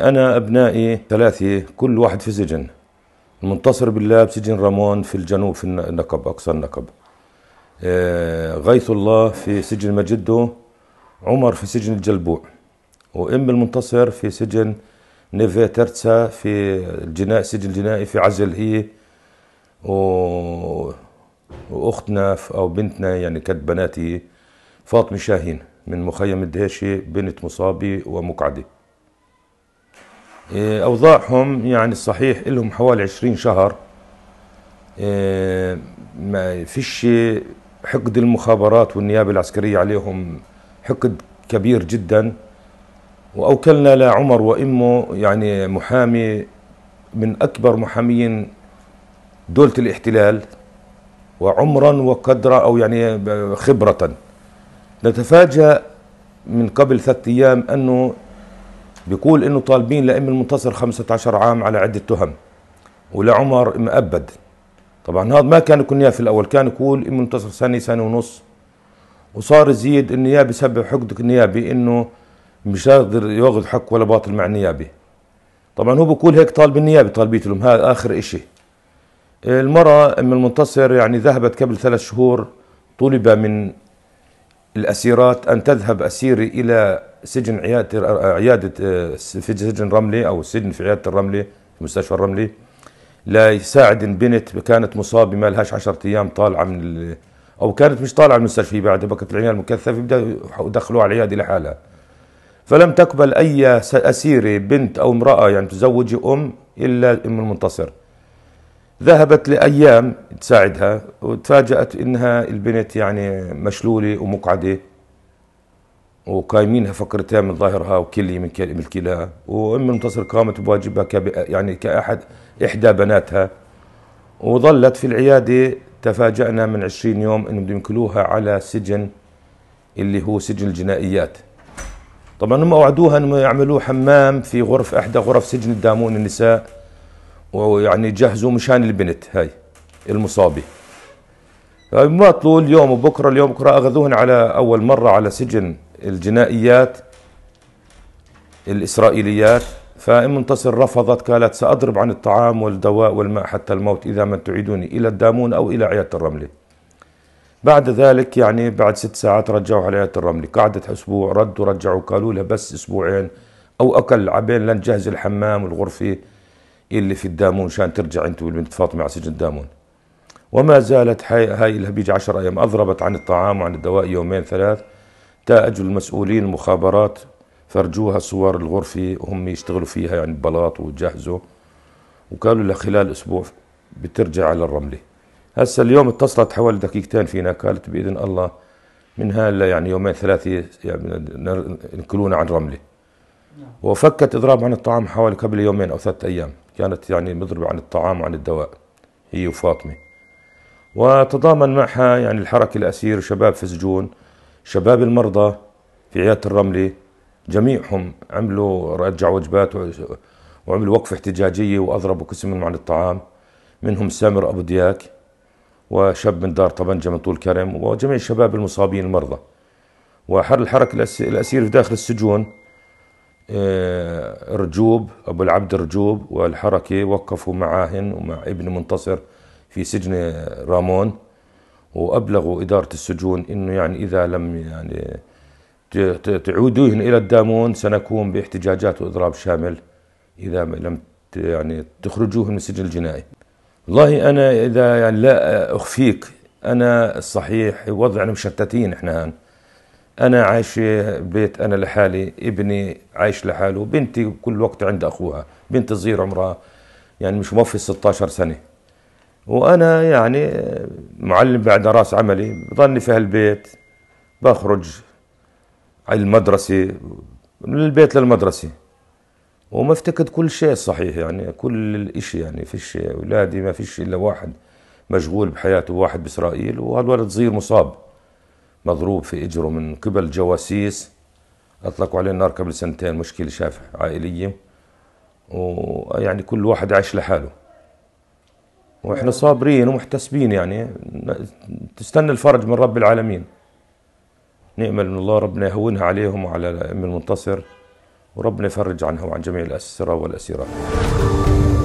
أنا أبنائي ثلاثة كل واحد في سجن المنتصر بالله بسجن رامون في الجنوب في النقب أقصى النقب آه، غيث الله في سجن مجده عمر في سجن الجلبوع وأم المنتصر في سجن نيفي ترتسا في الجناء سجن الجنائي في عزل هي و... واختنا او بنتنا يعني كانت بناتي فاطمه شاهين من مخيم الدهشي بنت مصابي ومقعده إيه، أوضاعهم يعني الصحيح لهم حوالي 20 شهر إيه، ما فيش حقد المخابرات والنيابة العسكرية عليهم حقد كبير جدا وأوكلنا لعمر وإمه يعني محامي من أكبر محامين دولة الاحتلال وعمرا وقدرا أو يعني خبرة نتفاجأ من قبل ثلاثة أيام أنه بيقول انه طالبين لام المنتصر 15 عام على عده تهم ولعمر مؤبد طبعا هذا ما كان يكون في الاول كان يقول ام المنتصر سنه سنه ونص وصار يزيد النيابي سبب حقدك النيابي انه مش قادر ياخذ حق ولا باطل مع النيابي طبعا هو بيقول هيك طالب النيابي طالبيت لهم هذا اخر اشي المرأة ام المنتصر يعني ذهبت قبل ثلاث شهور طلب من الأسيرات أن تذهب أسيرة إلى سجن عياده عياده في سجن رملي او سجن في عياده الرملي في مستشفى الرملي ليساعد بنت كانت مصابه ما لهاش 10 ايام طالعه من او كانت مش طالعه من المستشفى بعد بكت العنايه المكثفه بدا يدخلوها على العياده لحالها فلم تقبل اي اسيره بنت او امراه يعني تزوج ام الا ام المنتصر ذهبت لايام تساعدها وتفاجات انها البنت يعني مشلوله ومقعده وقايمينها فقرتها من ظاهرها وكلي من كلا وام منتصر قامت بواجبها يعني كاحد احدى بناتها وظلت في العياده تفاجأنا من 20 يوم انه بدهم ينقلوها على سجن اللي هو سجن الجنائيات طبعا هم اوعدوها انهم يعملوا حمام في غرف احدى غرف سجن الدامون النساء ويعني جهزوا مشان البنت هاي المصابه طيب ما طلوا اليوم وبكره اليوم بكره اخذوهن على اول مره على سجن الجنائيات الإسرائيليات فأم منتصر رفضت قالت سأضرب عن الطعام والدواء والماء حتى الموت إذا ما تعيدوني إلى الدامون أو إلى عيادة الرملة بعد ذلك يعني بعد ست ساعات رجعوا على عيادة الرملة قعدت أسبوع ردوا رجعوا قالوا لها بس أسبوعين أو أقل عبين لنجهز الحمام والغرفة اللي في الدامون شان ترجع أنت والبنت فاطمة على سجن الدامون وما زالت هاي لها بيجي عشر أيام أضربت عن الطعام وعن الدواء يومين ثلاث تأج المسؤولين المخابرات فرجوها صور الغرفة هم يشتغلوا فيها يعني بلاط وجهزوا وقالوا لها خلال أسبوع بترجع على الرملة هسا اليوم اتصلت حوالي دقيقتين فينا قالت بإذن الله من هلا يعني يومين ثلاثة يعني ينقلونا عن رملة نعم. وفكت إضراب عن الطعام حوالي قبل يومين أو ثلاثة أيام كانت يعني مضربة عن الطعام وعن الدواء هي وفاطمة وتضامن معها يعني الحركة الأسير وشباب في سجون شباب المرضى في عيادة الرملة جميعهم عملوا رجعوا وجبات وعملوا وقفة احتجاجية وأضربوا قسم منهم عن الطعام منهم سامر أبو دياك وشاب من دار طبنجة من طول كرم وجميع الشباب المصابين المرضى وحر الحركة الأسير في داخل السجون آه، رجوب أبو العبد رجوب والحركة وقفوا معاهن ومع ابن منتصر في سجن آه، رامون وابلغوا اداره السجون انه يعني اذا لم يعني تعودوهن الى الدامون سنقوم باحتجاجات واضراب شامل اذا لم يعني تخرجوهن من السجن الجنائي. والله انا اذا يعني لا اخفيك انا الصحيح وضعنا مشتتين احنا هان. انا عايش بيت انا لحالي، ابني عايش لحاله، بنتي كل وقت عند اخوها، بنت صغيره عمرها يعني مش موفي 16 سنه. وانا يعني معلم بعد راس عملي بضلني في هالبيت بخرج على المدرسه من البيت للمدرسه ومفتقد كل شيء صحيح يعني كل الإشي يعني فيش اولادي ما فيش الا واحد مشغول بحياته واحد باسرائيل وهالولد صغير مصاب مضروب في اجره من قبل جواسيس اطلقوا عليه النار قبل سنتين مشكله شافح عائليه ويعني كل واحد عايش لحاله واحنا صابرين ومحتسبين يعني تستنى الفرج من رب العالمين نأمل نعم من الله ربنا يهونها عليهم وعلى الأئمة المنتصر وربنا يفرج عنها وعن جميع الأسرة والأسيرات